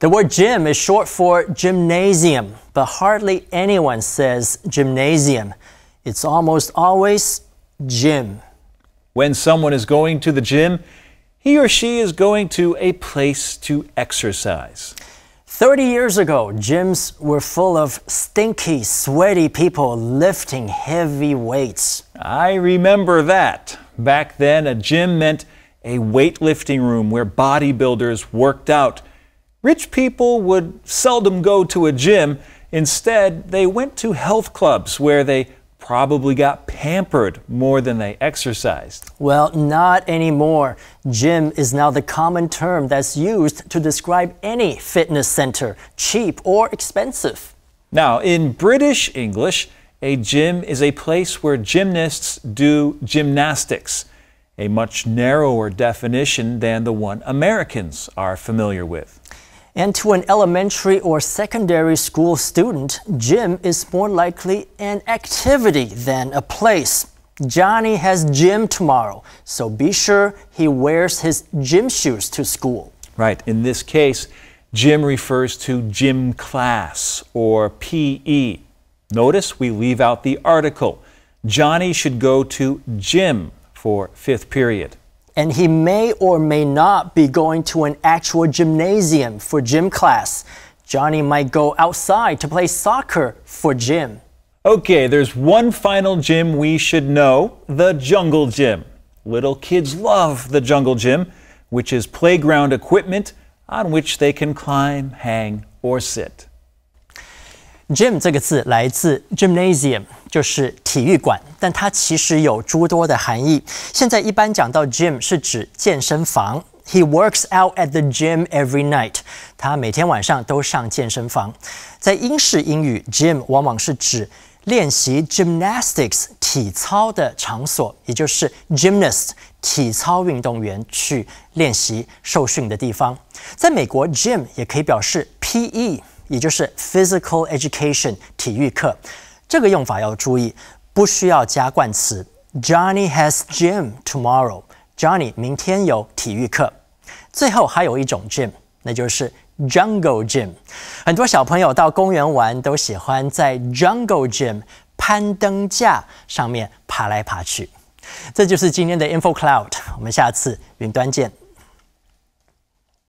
The word gym is short for gymnasium, but hardly anyone says gymnasium. It's almost always gym. When someone is going to the gym, he or she is going to a place to exercise. 30 years ago, gyms were full of stinky, sweaty people lifting heavy weights. I remember that. Back then, a gym meant a weightlifting room where bodybuilders worked out. Rich people would seldom go to a gym. Instead, they went to health clubs where they probably got pampered more than they exercised. Well, not anymore. Gym is now the common term that's used to describe any fitness center, cheap or expensive. Now, in British English, a gym is a place where gymnasts do gymnastics, a much narrower definition than the one Americans are familiar with. And to an elementary or secondary school student, gym is more likely an activity than a place. Johnny has gym tomorrow, so be sure he wears his gym shoes to school. Right. In this case, gym refers to gym class or PE. Notice we leave out the article. Johnny should go to gym for fifth period and he may or may not be going to an actual gymnasium for gym class. Johnny might go outside to play soccer for gym. Okay, there's one final gym we should know the Jungle Gym. Little kids love the Jungle Gym, which is playground equipment on which they can climb, hang, or sit. Gym 这个字来自 gymnasium。就是体育馆，但它其实有诸多的含义。现在一般讲到 gym 是指健身房。He works out at the gym every night。他每天晚上都上健身房。在英式英语，gym 往往是指练习 gymnastics 体操的场所，也就是 gymnast 体操运动员去练习、受训的地方。在美国，gym 也可以表示 PE，也就是 physical education 体育课。这个用法要注意，不需要加冠词。Johnny has gym tomorrow. Johnny 明天有体育课。最后还有一种 gym，那就是 jungle gym。很多小朋友到公园玩都喜欢在 jungle gym 攀登架上面爬来爬去。这就是今天的 info cloud。我们下次云端见。